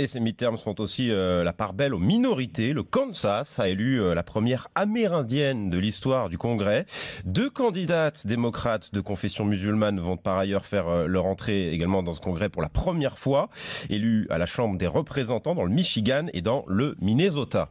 Et ces midterms sont aussi euh, la part belle aux minorités. Le Kansas a élu euh, la première amérindienne de l'histoire du Congrès. Deux candidates démocrates de confession musulmane vont par ailleurs faire euh, leur entrée également dans ce Congrès pour la première fois, élues à la Chambre des représentants dans le Michigan et dans le Minnesota.